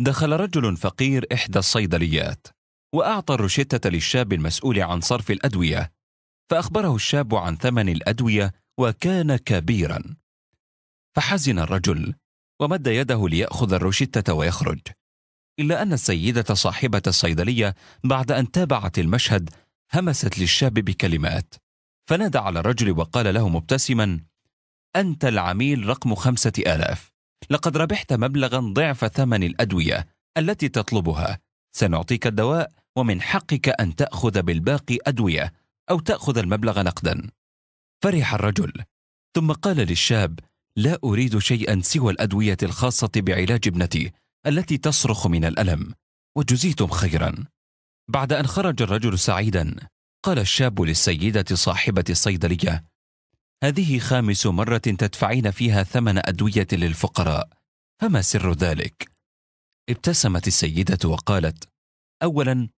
دخل رجل فقير إحدى الصيدليات وأعطى الروشتة للشاب المسؤول عن صرف الأدوية فأخبره الشاب عن ثمن الأدوية وكان كبيرا فحزن الرجل ومد يده ليأخذ الروشتة ويخرج إلا أن السيدة صاحبة الصيدلية بعد أن تابعت المشهد همست للشاب بكلمات فنادى على الرجل وقال له مبتسما أنت العميل رقم خمسة آلاف لقد ربحت مبلغا ضعف ثمن الادويه التي تطلبها سنعطيك الدواء ومن حقك ان تاخذ بالباقي ادويه او تاخذ المبلغ نقدا فرح الرجل ثم قال للشاب لا اريد شيئا سوى الادويه الخاصه بعلاج ابنتي التي تصرخ من الالم وجزيتم خيرا بعد ان خرج الرجل سعيدا قال الشاب للسيده صاحبه الصيدليه هذه خامس مرة تدفعين فيها ثمن أدوية للفقراء فما سر ذلك؟ ابتسمت السيدة وقالت أولا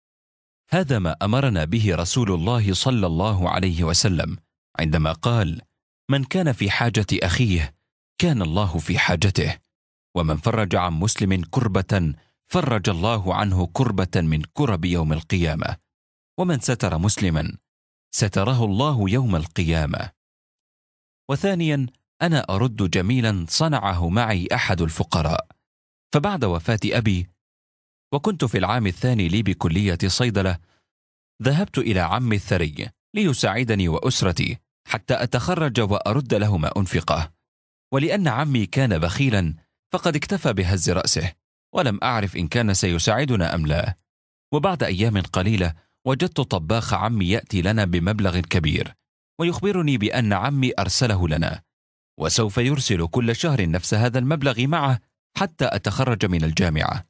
هذا ما أمرنا به رسول الله صلى الله عليه وسلم عندما قال من كان في حاجة أخيه كان الله في حاجته ومن فرج عن مسلم كربة فرج الله عنه كربة من كرب يوم القيامة ومن ستر مسلما ستره الله يوم القيامة وثانيا انا ارد جميلا صنعه معي احد الفقراء فبعد وفاه ابي وكنت في العام الثاني لي بكليه صيدله ذهبت الى عمي الثري ليساعدني واسرتي حتى اتخرج وارد له ما انفقه ولان عمي كان بخيلا فقد اكتفى بهز راسه ولم اعرف ان كان سيساعدنا ام لا وبعد ايام قليله وجدت طباخ عمي ياتي لنا بمبلغ كبير ويخبرني بأن عمي أرسله لنا وسوف يرسل كل شهر نفس هذا المبلغ معه حتى أتخرج من الجامعة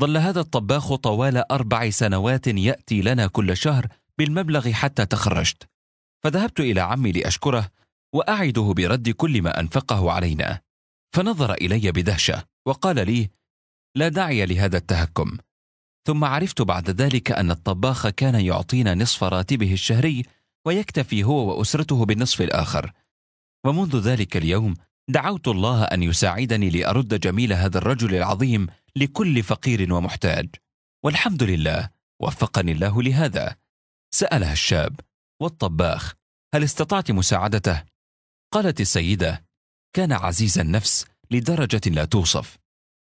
ظل هذا الطباخ طوال أربع سنوات يأتي لنا كل شهر بالمبلغ حتى تخرجت فذهبت إلى عمي لأشكره وأعده برد كل ما أنفقه علينا فنظر إلي بدهشة وقال لي لا داعي لهذا التهكم ثم عرفت بعد ذلك أن الطباخ كان يعطينا نصف راتبه الشهري ويكتفي هو واسرته بالنصف الاخر ومنذ ذلك اليوم دعوت الله ان يساعدني لارد جميل هذا الرجل العظيم لكل فقير ومحتاج والحمد لله وفقني الله لهذا سالها الشاب والطباخ هل استطعت مساعدته قالت السيده كان عزيز النفس لدرجه لا توصف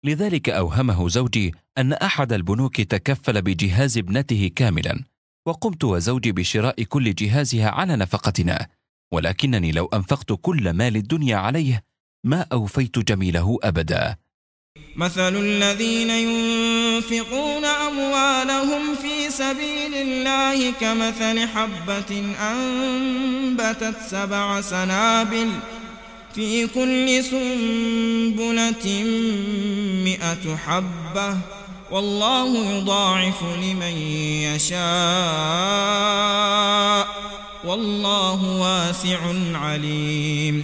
لذلك اوهمه زوجي ان احد البنوك تكفل بجهاز ابنته كاملا وقمت وزوجي بشراء كل جهازها على نفقتنا ولكنني لو أنفقت كل مال الدنيا عليه ما أوفيت جميله أبدا مثل الذين ينفقون أموالهم في سبيل الله كمثل حبة أنبتت سبع سنابل في كل سنبلة مئة حبة والله يضاعف لمن يشاء والله واسع عليم